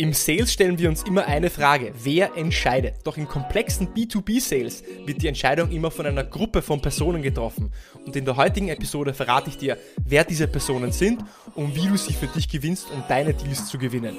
Im Sales stellen wir uns immer eine Frage, wer entscheidet? Doch in komplexen B2B-Sales wird die Entscheidung immer von einer Gruppe von Personen getroffen. Und in der heutigen Episode verrate ich dir, wer diese Personen sind und wie du sie für dich gewinnst, um deine Deals zu gewinnen.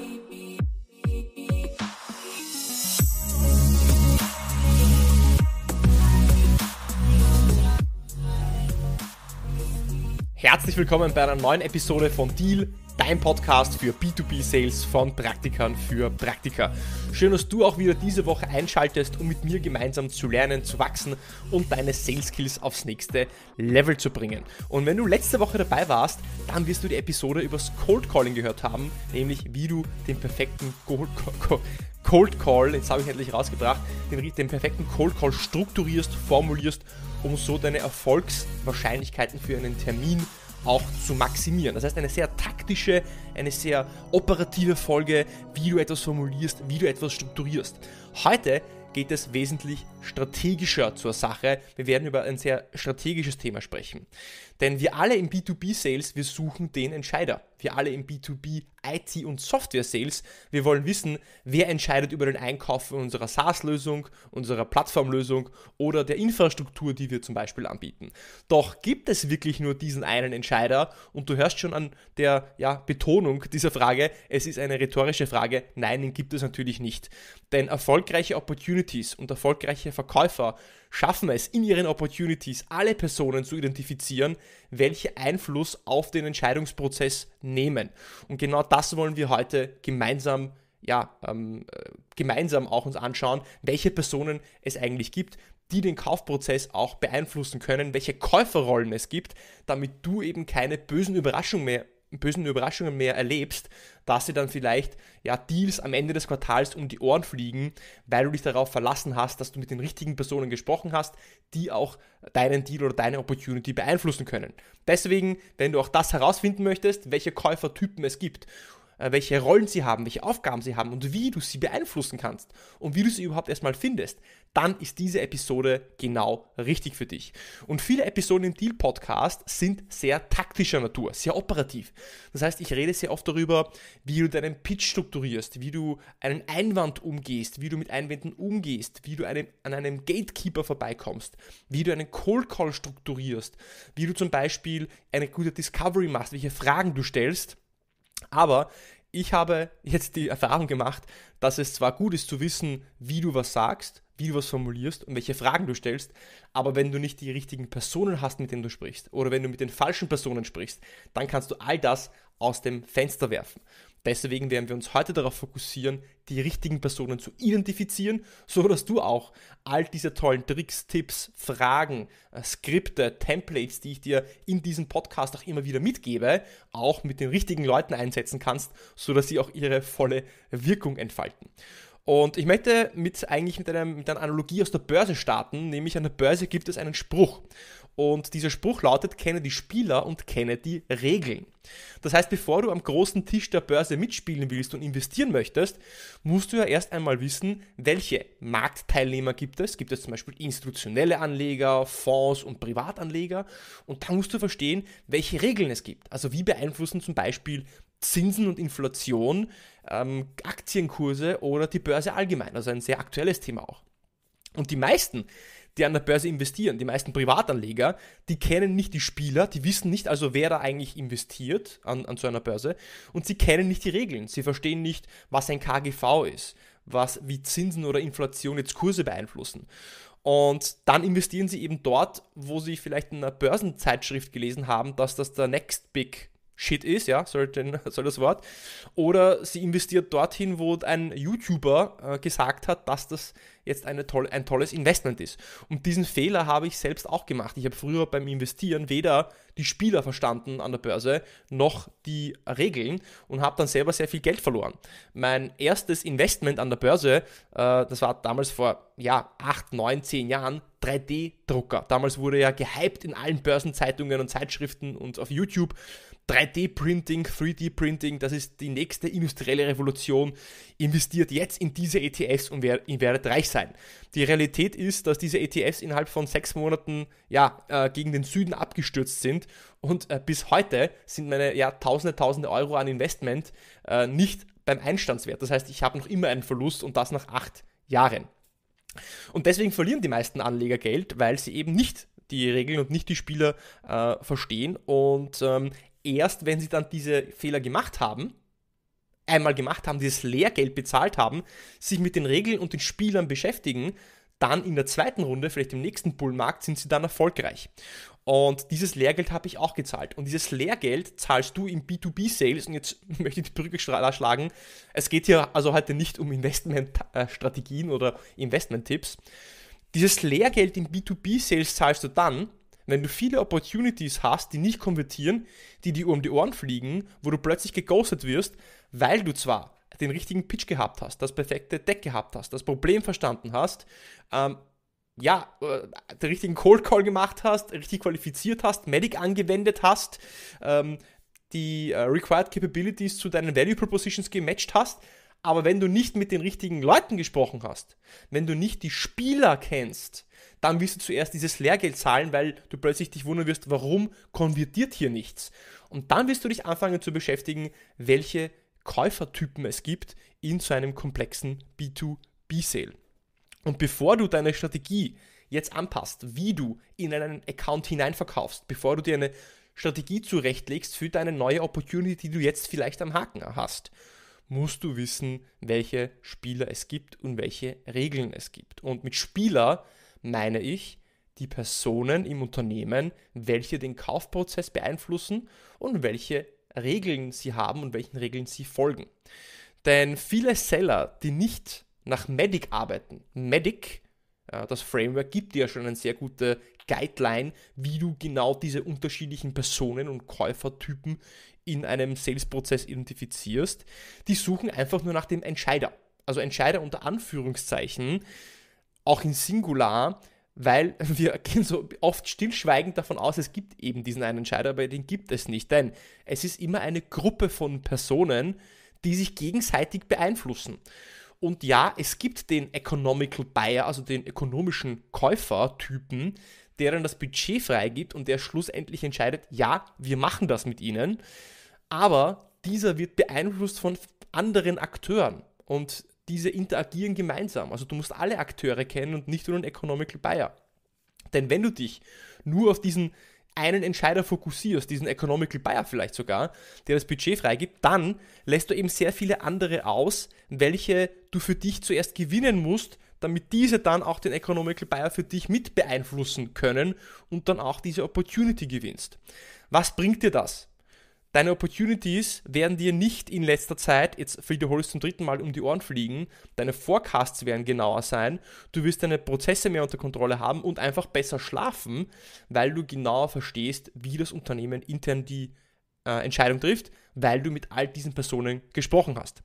Herzlich willkommen bei einer neuen Episode von Deal dein Podcast für B2B-Sales von Praktikern für Praktika. Schön, dass du auch wieder diese Woche einschaltest, um mit mir gemeinsam zu lernen, zu wachsen und deine Sales-Skills aufs nächste Level zu bringen. Und wenn du letzte Woche dabei warst, dann wirst du die Episode über das Cold Calling gehört haben, nämlich wie du den perfekten Cold Call. Cold Call, jetzt habe ich endlich rausgebracht, den, den perfekten Cold Call strukturierst, formulierst, um so deine Erfolgswahrscheinlichkeiten für einen Termin zu auch zu maximieren. Das heißt, eine sehr taktische, eine sehr operative Folge, wie du etwas formulierst, wie du etwas strukturierst. Heute geht es wesentlich strategischer zur Sache. Wir werden über ein sehr strategisches Thema sprechen. Denn wir alle im B2B-Sales, wir suchen den Entscheider. Wir alle im B2B IT und Software-Sales, wir wollen wissen, wer entscheidet über den Einkauf unserer SaaS-Lösung, unserer Plattformlösung oder der Infrastruktur, die wir zum Beispiel anbieten. Doch gibt es wirklich nur diesen einen Entscheider? Und du hörst schon an der ja, Betonung dieser Frage, es ist eine rhetorische Frage. Nein, den gibt es natürlich nicht. Denn erfolgreiche Opportunities und erfolgreiche Verkäufer schaffen es in ihren Opportunities, alle Personen zu identifizieren, welche Einfluss auf den Entscheidungsprozess nehmen. Und genau das wollen wir heute gemeinsam ja, ähm, äh, gemeinsam auch uns anschauen, welche Personen es eigentlich gibt, die den Kaufprozess auch beeinflussen können, welche Käuferrollen es gibt, damit du eben keine bösen Überraschungen mehr, bösen Überraschungen mehr erlebst, dass dir dann vielleicht ja, Deals am Ende des Quartals um die Ohren fliegen, weil du dich darauf verlassen hast, dass du mit den richtigen Personen gesprochen hast, die auch deinen Deal oder deine Opportunity beeinflussen können. Deswegen, wenn du auch das herausfinden möchtest, welche Käufertypen es gibt äh, welche Rollen sie haben, welche Aufgaben sie haben und wie du sie beeinflussen kannst und wie du sie überhaupt erstmal findest, dann ist diese Episode genau richtig für dich. Und viele Episoden im Deal Podcast sind sehr taktischer Natur, sehr operativ. Das heißt, ich rede sehr oft darüber, wie du deinen Pitch strukturierst, wie du einen Einwand umgehst, wie du mit Einwänden umgehst, wie du einem, an einem Gatekeeper vorbeikommst, wie du einen Cold Call strukturierst, wie du zum Beispiel eine gute Discovery machst, welche Fragen du stellst aber ich habe jetzt die Erfahrung gemacht, dass es zwar gut ist zu wissen, wie du was sagst, wie du was formulierst und welche Fragen du stellst, aber wenn du nicht die richtigen Personen hast, mit denen du sprichst, oder wenn du mit den falschen Personen sprichst, dann kannst du all das aus dem Fenster werfen. Deswegen werden wir uns heute darauf fokussieren, die richtigen Personen zu identifizieren, so dass du auch all diese tollen Tricks, Tipps, Fragen, äh, Skripte, Templates, die ich dir in diesem Podcast auch immer wieder mitgebe, auch mit den richtigen Leuten einsetzen kannst, so dass sie auch ihre volle Wirkung entfalten. Und ich möchte mit eigentlich mit, einem, mit einer Analogie aus der Börse starten, nämlich an der Börse gibt es einen Spruch. Und dieser Spruch lautet, kenne die Spieler und kenne die Regeln. Das heißt, bevor du am großen Tisch der Börse mitspielen willst und investieren möchtest, musst du ja erst einmal wissen, welche Marktteilnehmer gibt es. Gibt es zum Beispiel institutionelle Anleger, Fonds und Privatanleger? Und da musst du verstehen, welche Regeln es gibt. Also wie beeinflussen zum Beispiel Zinsen und Inflation ähm, Aktienkurse oder die Börse allgemein. Also ein sehr aktuelles Thema auch. Und die meisten die an der Börse investieren. Die meisten Privatanleger, die kennen nicht die Spieler, die wissen nicht also, wer da eigentlich investiert an, an so einer Börse und sie kennen nicht die Regeln. Sie verstehen nicht, was ein KGV ist, was, wie Zinsen oder Inflation jetzt Kurse beeinflussen. Und dann investieren sie eben dort, wo sie vielleicht in einer Börsenzeitschrift gelesen haben, dass das der Next Big Shit ist, ja, soll, den, soll das Wort. Oder sie investiert dorthin, wo ein YouTuber äh, gesagt hat, dass das jetzt tolle, ein tolles Investment ist. Und diesen Fehler habe ich selbst auch gemacht. Ich habe früher beim Investieren weder die Spieler verstanden an der Börse noch die Regeln und habe dann selber sehr viel Geld verloren. Mein erstes Investment an der Börse, äh, das war damals vor ja, 8, 9, 10 Jahren, 3D-Drucker. Damals wurde ja gehypt in allen Börsenzeitungen und Zeitschriften und auf YouTube. 3D-Printing, 3D-Printing, das ist die nächste industrielle Revolution. Investiert jetzt in diese ETFs und wer, ihr werdet reich sein. Die Realität ist, dass diese ETFs innerhalb von sechs Monaten ja, äh, gegen den Süden abgestürzt sind und äh, bis heute sind meine ja, tausende, tausende Euro an Investment äh, nicht beim Einstandswert. Das heißt, ich habe noch immer einen Verlust und das nach acht Jahren. Und deswegen verlieren die meisten Anleger Geld, weil sie eben nicht die Regeln und nicht die Spieler äh, verstehen. Und ähm, erst wenn sie dann diese Fehler gemacht haben, einmal gemacht haben, dieses Lehrgeld bezahlt haben, sich mit den Regeln und den Spielern beschäftigen, dann in der zweiten Runde, vielleicht im nächsten Bullmarkt, sind sie dann erfolgreich. Und dieses Lehrgeld habe ich auch gezahlt. Und dieses Lehrgeld zahlst du im B2B-Sales. Und jetzt möchte ich die Brücke äh, schlagen. Es geht hier also heute nicht um Investmentstrategien äh, oder Investmenttipps, dieses Lehrgeld in B2B-Sales zahlst du dann, wenn du viele Opportunities hast, die nicht konvertieren, die dir um die Ohren fliegen, wo du plötzlich geghostet wirst, weil du zwar den richtigen Pitch gehabt hast, das perfekte Deck gehabt hast, das Problem verstanden hast, ähm, ja, äh, den richtigen Cold Call gemacht hast, richtig qualifiziert hast, Medic angewendet hast, ähm, die äh, Required Capabilities zu deinen Value Propositions gematcht hast, aber wenn du nicht mit den richtigen Leuten gesprochen hast, wenn du nicht die Spieler kennst, dann wirst du zuerst dieses Lehrgeld zahlen, weil du plötzlich dich wundern wirst, warum konvertiert hier nichts. Und dann wirst du dich anfangen zu beschäftigen, welche Käufertypen es gibt in so einem komplexen B2B-Sale. Und bevor du deine Strategie jetzt anpasst, wie du in einen Account hineinverkaufst, bevor du dir eine Strategie zurechtlegst für deine neue Opportunity, die du jetzt vielleicht am Haken hast, musst du wissen, welche Spieler es gibt und welche Regeln es gibt. Und mit Spieler meine ich die Personen im Unternehmen, welche den Kaufprozess beeinflussen und welche Regeln sie haben und welchen Regeln sie folgen. Denn viele Seller, die nicht nach Medic arbeiten, Medic, äh, das Framework gibt dir ja schon eine sehr gute Guideline, wie du genau diese unterschiedlichen Personen und Käufertypen in einem Sales-Prozess identifizierst. Die suchen einfach nur nach dem Entscheider. Also Entscheider unter Anführungszeichen, auch in Singular, weil wir gehen so oft stillschweigend davon aus, es gibt eben diesen einen Entscheider, aber den gibt es nicht. Denn es ist immer eine Gruppe von Personen, die sich gegenseitig beeinflussen. Und ja, es gibt den Economical Buyer, also den ökonomischen Käufertypen, der dann das Budget freigibt und der schlussendlich entscheidet, ja, wir machen das mit ihnen, aber dieser wird beeinflusst von anderen Akteuren und diese interagieren gemeinsam. Also du musst alle Akteure kennen und nicht nur einen Economical Buyer. Denn wenn du dich nur auf diesen einen Entscheider fokussierst, diesen Economical Buyer vielleicht sogar, der das Budget freigibt, dann lässt du eben sehr viele andere aus, welche du für dich zuerst gewinnen musst, damit diese dann auch den Economical Buyer für dich mit beeinflussen können und dann auch diese Opportunity gewinnst. Was bringt dir das? Deine Opportunities werden dir nicht in letzter Zeit, jetzt wiederhole ich es zum dritten Mal, um die Ohren fliegen. Deine Forecasts werden genauer sein. Du wirst deine Prozesse mehr unter Kontrolle haben und einfach besser schlafen, weil du genauer verstehst, wie das Unternehmen intern die äh, Entscheidung trifft, weil du mit all diesen Personen gesprochen hast.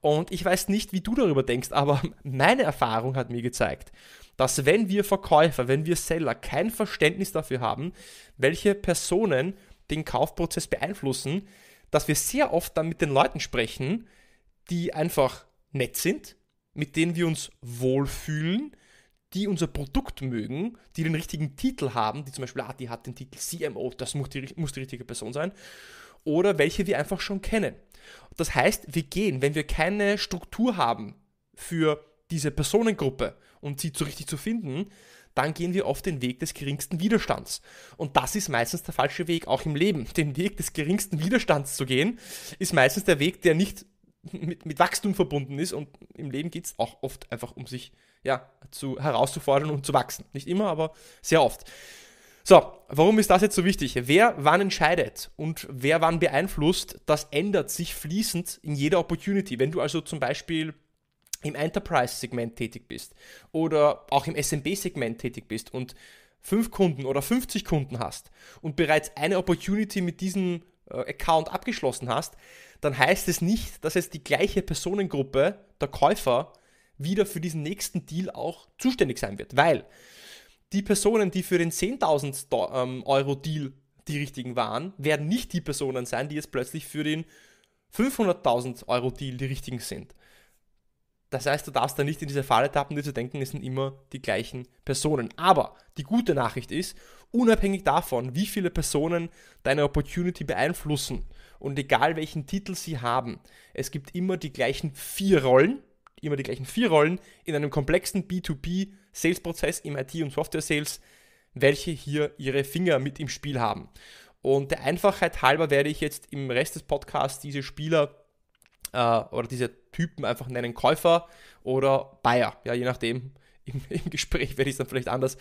Und ich weiß nicht, wie du darüber denkst, aber meine Erfahrung hat mir gezeigt, dass wenn wir Verkäufer, wenn wir Seller kein Verständnis dafür haben, welche Personen den Kaufprozess beeinflussen, dass wir sehr oft dann mit den Leuten sprechen, die einfach nett sind, mit denen wir uns wohlfühlen, die unser Produkt mögen, die den richtigen Titel haben, die zum Beispiel, ah, die hat den Titel CMO, das muss die, muss die richtige Person sein oder welche wir einfach schon kennen. Das heißt, wir gehen, wenn wir keine Struktur haben für diese Personengruppe und sie so richtig zu finden, dann gehen wir oft den Weg des geringsten Widerstands. Und das ist meistens der falsche Weg, auch im Leben. Den Weg des geringsten Widerstands zu gehen, ist meistens der Weg, der nicht mit, mit Wachstum verbunden ist. Und im Leben geht es auch oft einfach um sich ja, zu, herauszufordern und zu wachsen. Nicht immer, aber sehr oft. So, warum ist das jetzt so wichtig? Wer wann entscheidet und wer wann beeinflusst, das ändert sich fließend in jeder Opportunity. Wenn du also zum Beispiel im Enterprise-Segment tätig bist oder auch im SMB-Segment tätig bist und fünf Kunden oder 50 Kunden hast und bereits eine Opportunity mit diesem äh, Account abgeschlossen hast, dann heißt es nicht, dass jetzt die gleiche Personengruppe, der Käufer, wieder für diesen nächsten Deal auch zuständig sein wird, weil die Personen, die für den 10.000 ähm, Euro Deal die richtigen waren, werden nicht die Personen sein, die jetzt plötzlich für den 500.000 Euro Deal die richtigen sind. Das heißt, du darfst da nicht in diese Falle tappen, dir zu denken, es sind immer die gleichen Personen. Aber die gute Nachricht ist, unabhängig davon, wie viele Personen deine Opportunity beeinflussen und egal welchen Titel sie haben, es gibt immer die gleichen vier Rollen, immer die gleichen vier Rollen in einem komplexen B2B-Sales-Prozess im IT- und Software-Sales, welche hier ihre Finger mit im Spiel haben. Und der Einfachheit halber werde ich jetzt im Rest des Podcasts diese Spieler äh, oder diese Typen einfach nennen Käufer oder Buyer, ja, je nachdem. Im, Gespräch werde ich es dann vielleicht anders.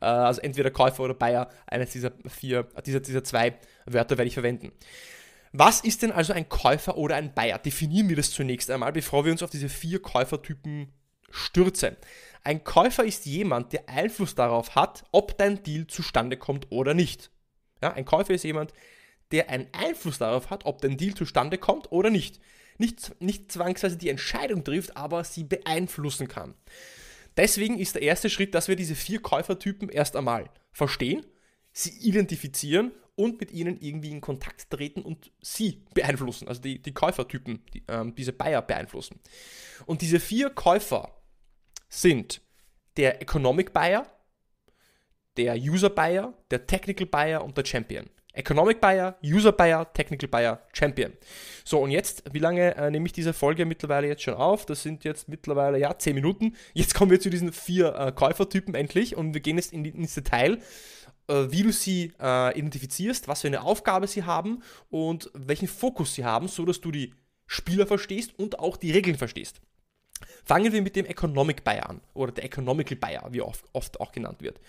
Äh, also entweder Käufer oder Buyer, eines dieser vier, dieser, dieser zwei Wörter werde ich verwenden. Was ist denn also ein Käufer oder ein Buyer? Definieren wir das zunächst einmal, bevor wir uns auf diese vier Käufertypen stürzen. Ein Käufer ist jemand, der Einfluss darauf hat, ob dein Deal zustande kommt oder nicht. Ja, ein Käufer ist jemand, der einen Einfluss darauf hat, ob dein Deal zustande kommt oder nicht. Nicht, nicht zwangsweise die Entscheidung trifft, aber sie beeinflussen kann. Deswegen ist der erste Schritt, dass wir diese vier Käufertypen erst einmal verstehen, sie identifizieren und mit ihnen irgendwie in Kontakt treten und sie beeinflussen, also die, die Käufertypen, die, ähm, diese Buyer beeinflussen. Und diese vier Käufer sind der Economic Buyer, der User Buyer, der Technical Buyer und der Champion. Economic Buyer, User Buyer, Technical Buyer, Champion. So, und jetzt, wie lange äh, nehme ich diese Folge mittlerweile jetzt schon auf? Das sind jetzt mittlerweile, ja, 10 Minuten. Jetzt kommen wir zu diesen vier äh, Käufertypen endlich und wir gehen jetzt in die, ins Detail. Äh, wie du sie äh, identifizierst, was für eine Aufgabe sie haben und welchen Fokus sie haben, so dass du die Spieler verstehst und auch die Regeln verstehst. Fangen wir mit dem Economic Buyer an oder der Economical Buyer, wie oft, oft auch genannt wird.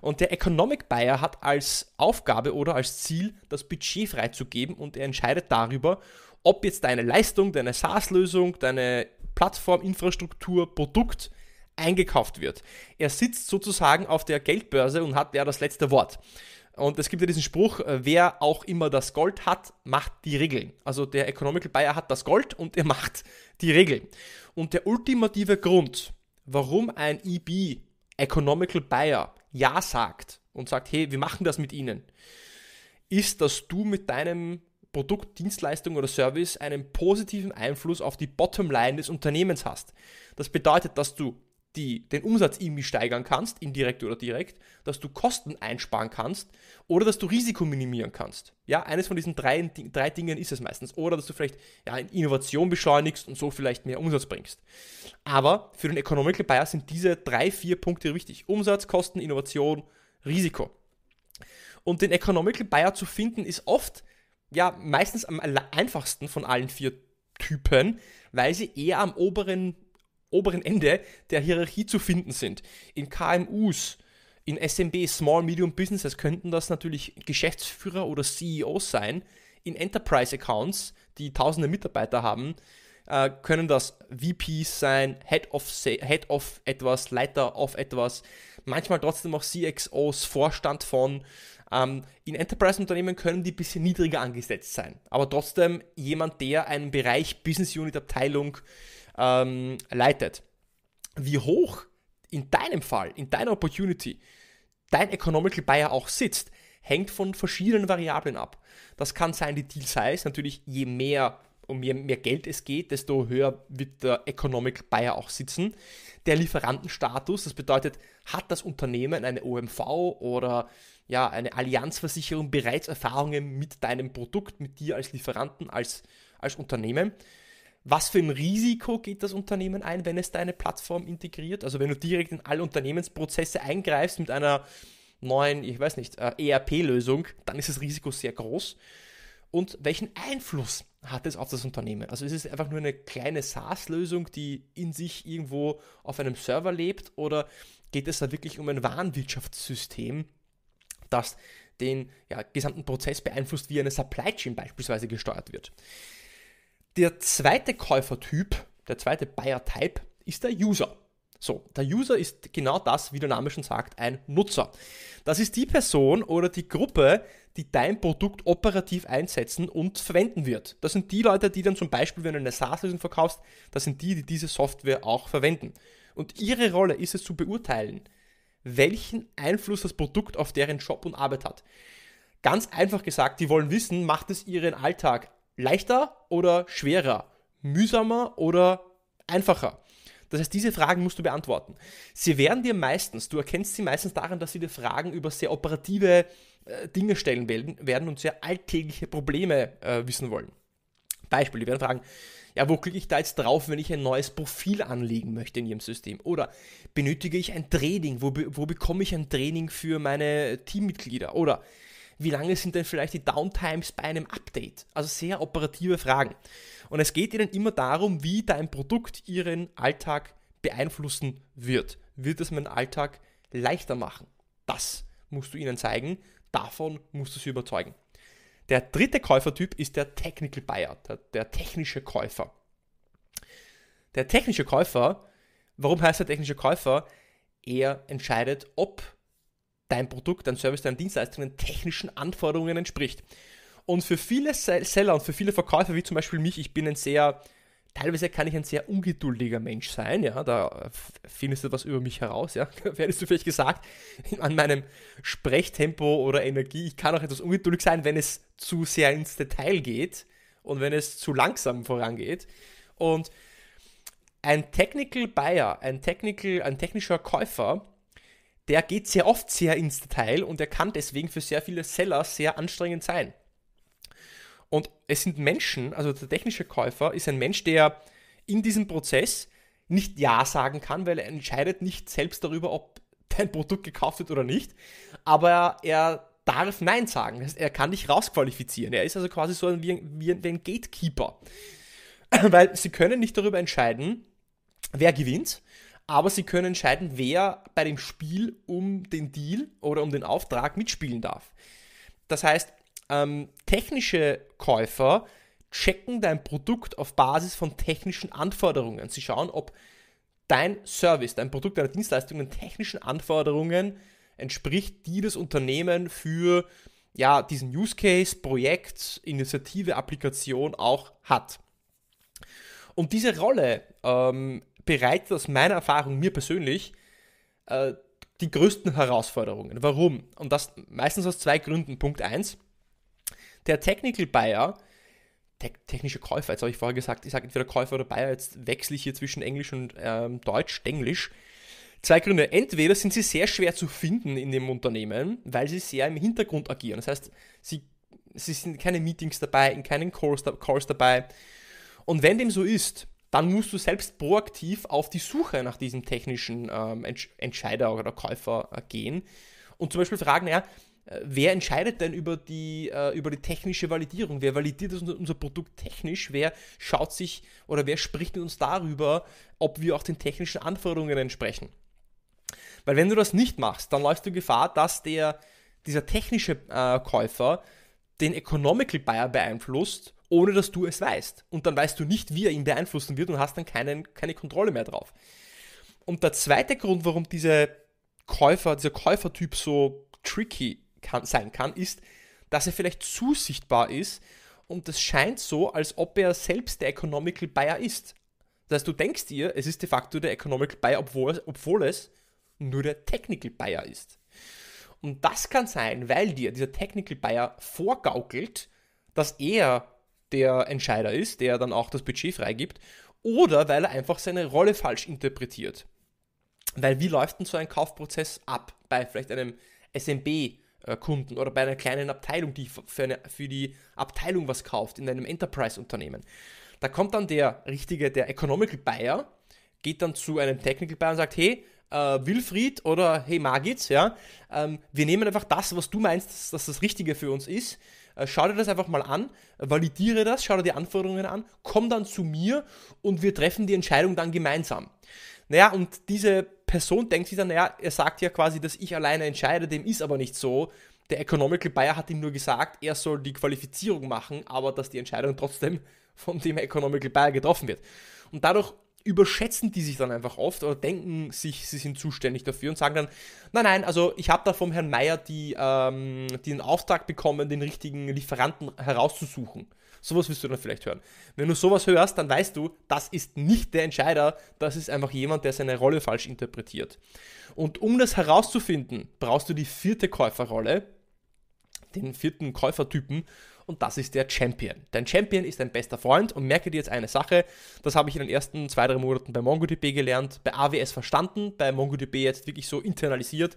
Und der Economic Buyer hat als Aufgabe oder als Ziel, das Budget freizugeben und er entscheidet darüber, ob jetzt deine Leistung, deine SaaS-Lösung, deine Plattform, Infrastruktur, Produkt eingekauft wird. Er sitzt sozusagen auf der Geldbörse und hat ja das letzte Wort. Und es gibt ja diesen Spruch, äh, wer auch immer das Gold hat, macht die Regeln. Also der Economical Buyer hat das Gold und er macht die Regeln. Und der ultimative Grund, warum ein EB, Economical Buyer, Ja sagt und sagt, hey, wir machen das mit Ihnen, ist, dass du mit deinem Produkt, Dienstleistung oder Service einen positiven Einfluss auf die Bottomline des Unternehmens hast. Das bedeutet, dass du die, den Umsatz irgendwie steigern kannst, indirekt oder direkt, dass du Kosten einsparen kannst oder dass du Risiko minimieren kannst. Ja, eines von diesen drei, drei Dingen ist es meistens. Oder dass du vielleicht ja, Innovation beschleunigst und so vielleicht mehr Umsatz bringst. Aber für den Economical Buyer sind diese drei, vier Punkte wichtig. Umsatz, Kosten, Innovation, Risiko. Und den Economical Buyer zu finden ist oft, ja, meistens am einfachsten von allen vier Typen, weil sie eher am oberen oberen Ende der Hierarchie zu finden sind. In KMUs, in SMB, Small Medium Businesses, könnten das natürlich Geschäftsführer oder CEOs sein. In Enterprise Accounts, die tausende Mitarbeiter haben, äh, können das VPs sein, Head of, Head of etwas, Leiter of etwas, manchmal trotzdem auch CXOs, Vorstand von. Ähm, in Enterprise-Unternehmen können die ein bisschen niedriger angesetzt sein, aber trotzdem jemand, der einen Bereich Business Unit Abteilung ähm, leitet. Wie hoch in deinem Fall, in deiner Opportunity, dein Economical Buyer auch sitzt, hängt von verschiedenen Variablen ab. Das kann sein die Deal Size, natürlich je mehr um je mehr Geld es geht, desto höher wird der Economic Buyer auch sitzen. Der Lieferantenstatus, das bedeutet, hat das Unternehmen eine OMV oder ja, eine Allianzversicherung bereits Erfahrungen mit deinem Produkt, mit dir als Lieferanten, als, als Unternehmen? was für ein Risiko geht das Unternehmen ein, wenn es deine Plattform integriert? Also wenn du direkt in alle Unternehmensprozesse eingreifst mit einer neuen, ich weiß nicht, äh, ERP-Lösung, dann ist das Risiko sehr groß. Und welchen Einfluss hat es auf das Unternehmen? Also ist es einfach nur eine kleine SaaS-Lösung, die in sich irgendwo auf einem Server lebt? Oder geht es da wirklich um ein Warenwirtschaftssystem, das den ja, gesamten Prozess beeinflusst, wie eine Supply Chain beispielsweise gesteuert wird? Der zweite Käufertyp, der zweite Buyer-Type ist der User. So, der User ist genau das, wie der Name schon sagt, ein Nutzer. Das ist die Person oder die Gruppe, die dein Produkt operativ einsetzen und verwenden wird. Das sind die Leute, die dann zum Beispiel, wenn du eine SaaS-Lösung verkaufst, das sind die, die diese Software auch verwenden. Und ihre Rolle ist es zu beurteilen, welchen Einfluss das Produkt auf deren Job und Arbeit hat. Ganz einfach gesagt, die wollen wissen, macht es ihren Alltag leichter oder schwerer, mühsamer oder einfacher? Das heißt, diese Fragen musst du beantworten. Sie werden dir meistens, du erkennst sie meistens daran, dass sie dir Fragen über sehr operative äh, Dinge stellen werden und sehr alltägliche Probleme äh, wissen wollen. Beispiel, die werden fragen, ja, wo klicke ich da jetzt drauf, wenn ich ein neues Profil anlegen möchte in Ihrem System? Oder benötige ich ein Training? Wo, wo bekomme ich ein Training für meine Teammitglieder? Oder wie lange sind denn vielleicht die Downtimes bei einem Update? Also sehr operative Fragen. Und es geht ihnen immer darum, wie dein Produkt ihren Alltag beeinflussen wird. Wird es meinen Alltag leichter machen? Das musst du ihnen zeigen, davon musst du sie überzeugen. Der dritte Käufertyp ist der Technical Buyer, der, der technische Käufer. Der technische Käufer, warum heißt der technische Käufer? Er entscheidet, ob dein Produkt, dein Service, deine Dienstleistung den technischen Anforderungen entspricht. Und für viele Seller und für viele Verkäufer, wie zum Beispiel mich, ich bin ein sehr, teilweise kann ich ein sehr ungeduldiger Mensch sein, ja, da findest du was über mich heraus, ja, werdest du vielleicht gesagt, an meinem Sprechtempo oder Energie, ich kann auch etwas ungeduldig sein, wenn es zu sehr ins Detail geht und wenn es zu langsam vorangeht. Und ein Technical Buyer, ein, Technical, ein technischer Käufer, der geht sehr oft sehr ins Detail und er kann deswegen für sehr viele Seller sehr anstrengend sein. Und es sind Menschen, also der technische Käufer ist ein Mensch, der in diesem Prozess nicht Ja sagen kann, weil er entscheidet nicht selbst darüber, ob dein Produkt gekauft wird oder nicht. Aber er darf Nein sagen. er kann dich rausqualifizieren. Er ist also quasi so ein, wie, wie ein Gatekeeper. Weil sie können nicht darüber entscheiden, wer gewinnt, aber sie können entscheiden, wer bei dem Spiel um den Deal oder um den Auftrag mitspielen darf. Das heißt, ähm, technische Käufer checken dein Produkt auf Basis von technischen Anforderungen. Sie schauen, ob dein Service, dein Produkt, deine Dienstleistung den technischen Anforderungen entspricht, die das Unternehmen für ja, diesen Use Case, Projekt, Initiative, Applikation auch hat. Und diese Rolle ähm, bereitet aus meiner Erfahrung mir persönlich äh, die größten Herausforderungen. Warum? Und das meistens aus zwei Gründen. Punkt 1, der Technical Buyer, te technische Käufer, jetzt habe ich vorher gesagt, ich sage entweder Käufer oder Buyer, jetzt wechsle ich hier zwischen Englisch und ähm, Deutsch, Englisch. Zwei Gründe. Entweder sind sie sehr schwer zu finden in dem Unternehmen, weil sie sehr im Hintergrund agieren. Das heißt, sie, sie sind keine Meetings dabei, in keinen Calls, Calls dabei. Und wenn dem so ist, dann musst du selbst proaktiv auf die Suche nach diesem technischen ähm, Entscheider oder Käufer äh, gehen und zum Beispiel fragen, ja, äh, wer entscheidet denn über die, äh, über die technische Validierung? Wer validiert unser, unser, Produkt technisch? Wer schaut sich oder wer spricht mit uns darüber, ob wir auch den technischen Anforderungen entsprechen? Weil wenn du das nicht machst, dann läufst du Gefahr, dass der, dieser technische äh, Käufer den Economical Buyer beeinflusst ohne dass du es weißt. Und dann weißt du nicht, wie er ihn beeinflussen wird und hast dann keinen, keine Kontrolle mehr drauf. Und der zweite Grund, warum diese Käufer, dieser Käufertyp so tricky kann, sein kann, ist, dass er vielleicht zu sichtbar ist und es scheint so, als ob er selbst der Economical Buyer ist. Das heißt, du denkst dir, es ist de facto der Economical Buyer, obwohl es, obwohl es nur der Technical Buyer ist. Und das kann sein, weil dir dieser Technical Buyer vorgaukelt, dass er der Entscheider ist, der dann auch das Budget freigibt, oder weil er einfach seine Rolle falsch interpretiert. Weil wie läuft denn so ein Kaufprozess ab bei vielleicht einem SMB-Kunden äh, oder bei einer kleinen Abteilung, die für, eine, für die Abteilung was kauft, in einem Enterprise-Unternehmen? Da kommt dann der richtige, der Economical Buyer, geht dann zu einem Technical Buyer und sagt, hey, äh, Wilfried oder hey Magitz, ja, ähm, wir nehmen einfach das, was du meinst, dass das Richtige für uns ist. Äh, schau dir das einfach mal an, validiere das, schau dir die Anforderungen an, komm dann zu mir und wir treffen die Entscheidung dann gemeinsam. Naja, und diese Person denkt sich dann, naja, er sagt ja quasi, dass ich alleine entscheide, dem ist aber nicht so. Der Economical Buyer hat ihm nur gesagt, er soll die Qualifizierung machen, aber dass die Entscheidung trotzdem von dem Economical Buyer getroffen wird. Und dadurch überschätzen die sich dann einfach oft oder denken sich, sie sind zuständig dafür und sagen dann, nein, nein, also ich habe da vom Herrn Meier die, ähm, den Auftrag bekommen, den richtigen Lieferanten herauszusuchen. Sowas wirst du dann vielleicht hören. Wenn du sowas hörst, dann weißt du, das ist nicht der Entscheider, das ist einfach jemand, der seine Rolle falsch interpretiert. Und um das herauszufinden, brauchst du die vierte Käuferrolle, den vierten Käufertypen und das ist der Champion. Dein Champion ist dein bester Freund und merke dir jetzt eine Sache, das habe ich in den ersten zwei, drei Monaten bei MongoDB gelernt, bei AWS verstanden, bei MongoDB jetzt wirklich so internalisiert.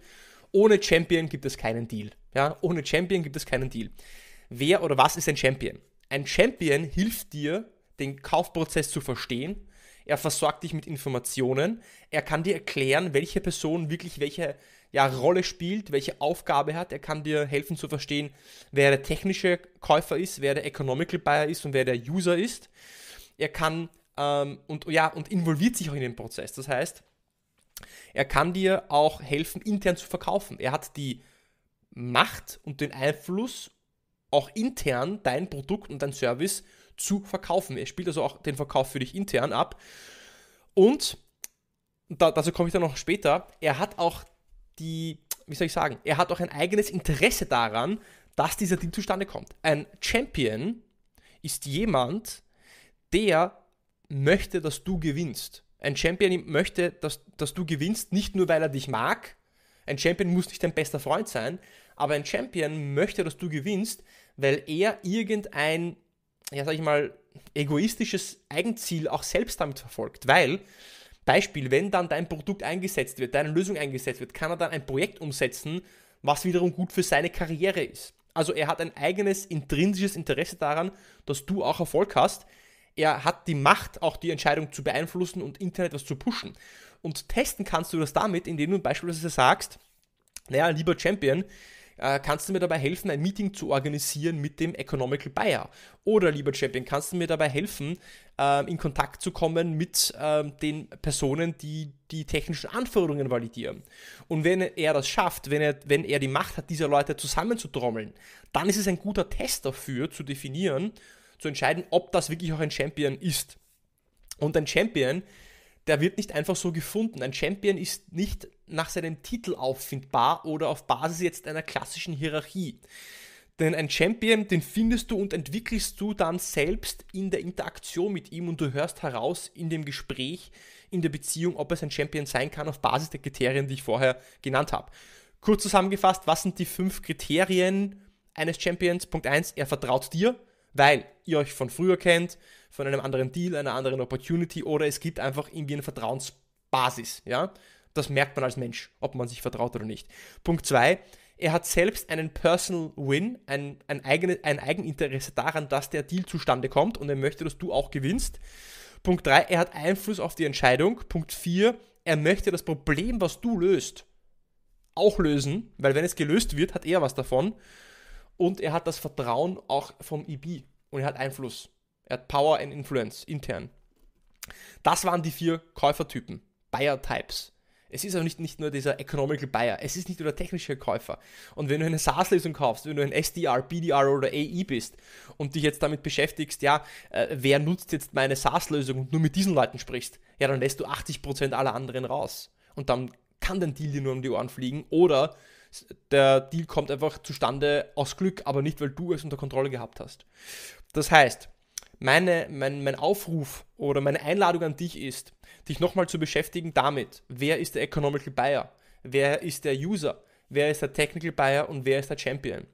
Ohne Champion gibt es keinen Deal. Ja, ohne Champion gibt es keinen Deal. Wer oder was ist ein Champion? Ein Champion hilft dir, den Kaufprozess zu verstehen, er versorgt dich mit Informationen, er kann dir erklären, welche Person wirklich welche ja, Rolle spielt, welche Aufgabe hat. Er kann dir helfen zu verstehen, wer der technische Käufer ist, wer der Economical Buyer ist und wer der User ist. Er kann ähm, und ja, und involviert sich auch in den Prozess. Das heißt, er kann dir auch helfen, intern zu verkaufen. Er hat die Macht und den Einfluss, auch intern dein Produkt und dein Service zu verkaufen. Er spielt also auch den Verkauf für dich intern ab. Und da, dazu komme ich dann noch später, er hat auch die, wie soll ich sagen, er hat auch ein eigenes Interesse daran, dass dieser Deal zustande kommt. Ein Champion ist jemand, der möchte, dass du gewinnst. Ein Champion möchte, dass, dass du gewinnst, nicht nur weil er dich mag. Ein Champion muss nicht dein bester Freund sein, aber ein Champion möchte, dass du gewinnst, weil er irgendein, ja sag ich mal, egoistisches Eigenziel auch selbst damit verfolgt. Weil Beispiel, wenn dann dein Produkt eingesetzt wird, deine Lösung eingesetzt wird, kann er dann ein Projekt umsetzen, was wiederum gut für seine Karriere ist. Also er hat ein eigenes intrinsisches Interesse daran, dass du auch Erfolg hast. Er hat die Macht, auch die Entscheidung zu beeinflussen und Internet etwas zu pushen. Und testen kannst du das damit, indem du beispielsweise sagst, naja, lieber Champion, äh, kannst du mir dabei helfen, ein Meeting zu organisieren mit dem Economical Buyer? Oder, lieber Champion, kannst du mir dabei helfen, ähm, in Kontakt zu kommen mit ähm, den Personen, die die technischen Anforderungen validieren? Und wenn er das schafft, wenn er, wenn er die Macht hat, diese Leute zusammenzutrommeln, dann ist es ein guter Test dafür, zu definieren, zu entscheiden, ob das wirklich auch ein Champion ist. Und ein Champion der wird nicht einfach so gefunden. Ein Champion ist nicht nach seinem Titel auffindbar oder auf Basis jetzt einer klassischen Hierarchie. Denn ein Champion, den findest du und entwickelst du dann selbst in der Interaktion mit ihm und du hörst heraus in dem Gespräch, in der Beziehung, ob es ein Champion sein kann auf Basis der Kriterien, die ich vorher genannt habe. Kurz zusammengefasst, was sind die fünf Kriterien eines Champions? Punkt 1, er vertraut dir, weil ihr euch von früher kennt, von einem anderen Deal, einer anderen Opportunity oder es gibt einfach irgendwie eine Vertrauensbasis. Ja? Das merkt man als Mensch, ob man sich vertraut oder nicht. Punkt 2. Er hat selbst einen Personal Win, ein, ein, eigene, ein Eigeninteresse daran, dass der Deal zustande kommt und er möchte, dass du auch gewinnst. Punkt 3, er hat Einfluss auf die Entscheidung. Punkt 4, er möchte das Problem, was du löst, auch lösen, weil wenn es gelöst wird, hat er was davon. Und er hat das Vertrauen auch vom EB und er hat Einfluss. Er hat Power and Influence intern. Das waren die vier Käufertypen, Buyer Types. Es ist auch nicht, nicht nur dieser Economical Buyer, es ist nicht nur der technische Käufer. Und wenn du eine SaaS-Lösung kaufst, wenn du ein SDR, BDR oder AE bist und dich jetzt damit beschäftigst, ja, äh, wer nutzt jetzt meine SaaS-Lösung und nur mit diesen Leuten sprichst, ja, dann lässt du 80% aller anderen raus. Und dann kann dein Deal dir nur um die Ohren fliegen oder der Deal kommt einfach zustande aus Glück, aber nicht, weil du es unter Kontrolle gehabt hast. Das heißt, meine, mein, mein Aufruf oder meine Einladung an dich ist, dich nochmal zu beschäftigen damit, wer ist der Economical Buyer, wer ist der User, wer ist der Technical Buyer und wer ist der Champion.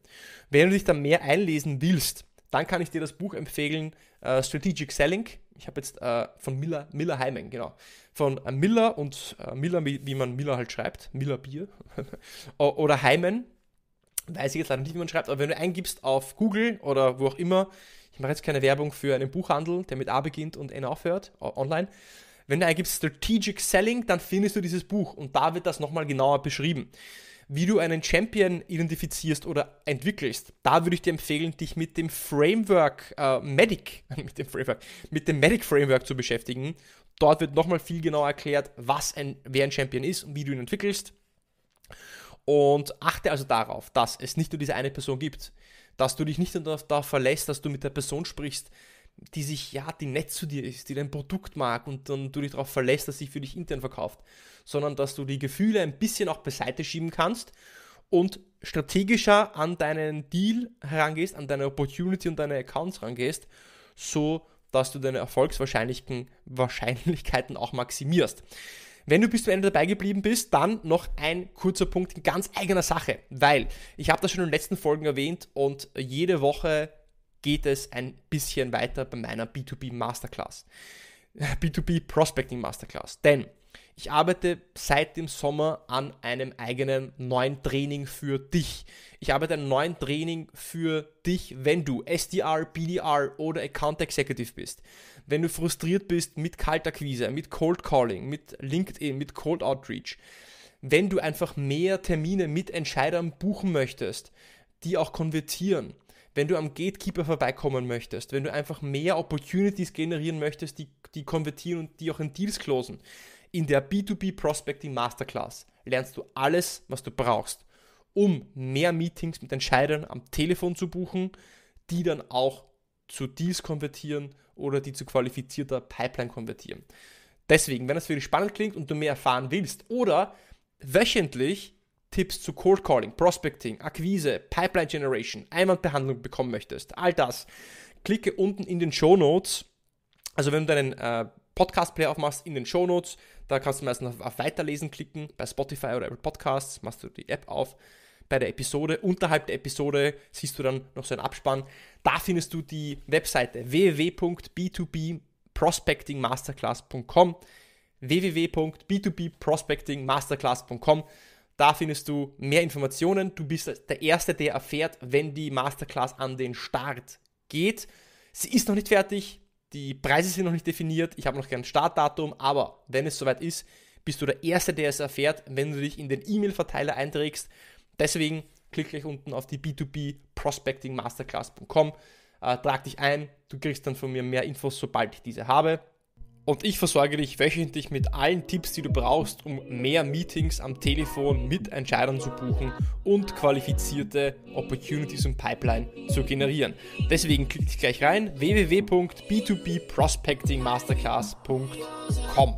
Wenn du dich da mehr einlesen willst, dann kann ich dir das Buch empfehlen, uh, Strategic Selling. Ich habe jetzt uh, von Miller, Miller Heimen, genau. Von uh, Miller und Miller, wie, wie, man Miller halt schreibt, Miller Bier oder Heimen. Weiß ich jetzt leider nicht, wie man schreibt, aber wenn du eingibst auf Google oder wo auch immer, ich mache jetzt keine Werbung für einen Buchhandel, der mit A beginnt und N aufhört, online. Wenn du eingibst Strategic Selling, dann findest du dieses Buch und da wird das nochmal genauer beschrieben. Wie du einen Champion identifizierst oder entwickelst, da würde ich dir empfehlen, dich mit dem Framework äh, Medic, mit dem Framework, mit dem Medic Framework zu beschäftigen. Dort wird nochmal viel genauer erklärt, was ein, wer ein Champion ist und wie du ihn entwickelst. Und achte also darauf, dass es nicht nur diese eine Person gibt dass du dich nicht darauf, darauf verlässt, dass du mit der Person sprichst, die sich, ja, die nett zu dir ist, die dein Produkt mag und dann du dich darauf verlässt, dass sie für dich intern verkauft, sondern dass du die Gefühle ein bisschen auch beiseite schieben kannst und strategischer an deinen Deal herangehst, an deine Opportunity und deine Accounts herangehst, so dass du deine Erfolgswahrscheinlichkeiten auch maximierst. Wenn du bis zum Ende dabei geblieben bist, dann noch ein kurzer Punkt in ganz eigener Sache, weil ich habe das schon in den letzten Folgen erwähnt und jede Woche geht es ein bisschen weiter bei meiner B2B Masterclass, B2B Prospecting Masterclass. Denn ich arbeite seit dem Sommer an einem eigenen neuen Training für dich. Ich arbeite an einem neuen Training für dich, wenn du SDR, BDR oder Account Executive bist. Wenn du frustriert bist mit Kaltakquise, mit Cold Calling, mit LinkedIn, mit Cold Outreach. Wenn du einfach mehr Termine mit Entscheidern buchen möchtest, die auch konvertieren wenn du am Gatekeeper vorbeikommen möchtest, wenn du einfach mehr Opportunities generieren möchtest, die, die konvertieren und die auch in Deals closen. In der B2B Prospecting Masterclass lernst du alles, was du brauchst, um mehr Meetings mit Entscheidern am Telefon zu buchen, die dann auch zu Deals konvertieren oder die zu qualifizierter Pipeline konvertieren. Deswegen, wenn das für dich spannend klingt und du mehr erfahren willst oder wöchentlich Tipps zu Cold Calling, Prospecting, Akquise, Pipeline Generation, Einwandbehandlung bekommen möchtest, all das, klicke unten in den Show Notes. Also wenn du deinen äh, Podcast-Player aufmachst, in den Show Notes. Da kannst du meistens auf, auf Weiterlesen klicken. Bei Spotify oder Apple Podcasts machst du die App auf. Bei der Episode, unterhalb der Episode, siehst du dann noch so einen Abspann. Da findest du die Webseite www.b2bprospectingmasterclass.com www.b2bprospectingmasterclass.com da findest du mehr Informationen. Du bist der Erste, der erfährt, wenn die Masterclass an den Start geht. Sie ist noch nicht fertig. Die Preise sind noch nicht definiert, ich habe noch kein Startdatum, aber wenn es soweit ist, bist du der Erste, der es erfährt, wenn du dich in den E-Mail-Verteiler einträgst. Deswegen klick gleich unten auf die B2B Prospecting Masterclass.com, äh, trag dich ein, du kriegst dann von mir mehr Infos, sobald ich diese habe. Und ich versorge dich wöchentlich mit allen Tipps, die du brauchst, um mehr Meetings am Telefon mit Entscheidern zu buchen und qualifizierte Opportunities und Pipeline zu generieren. Deswegen klick dich gleich rein www.b2bprospectingmasterclass.com.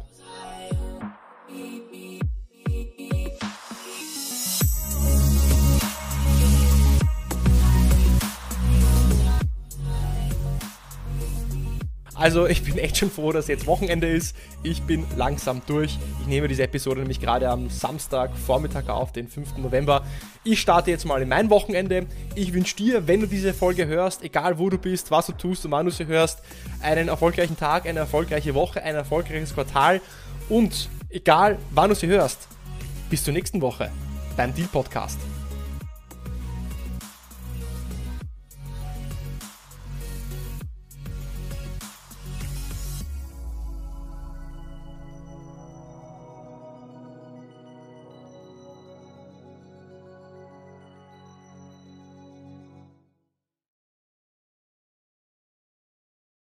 Also ich bin echt schon froh, dass jetzt Wochenende ist. Ich bin langsam durch. Ich nehme diese Episode nämlich gerade am Samstag Vormittag auf, den 5. November. Ich starte jetzt mal in mein Wochenende. Ich wünsche dir, wenn du diese Folge hörst, egal wo du bist, was du tust und wann du sie hörst, einen erfolgreichen Tag, eine erfolgreiche Woche, ein erfolgreiches Quartal und egal wann du sie hörst, bis zur nächsten Woche beim Deal Podcast.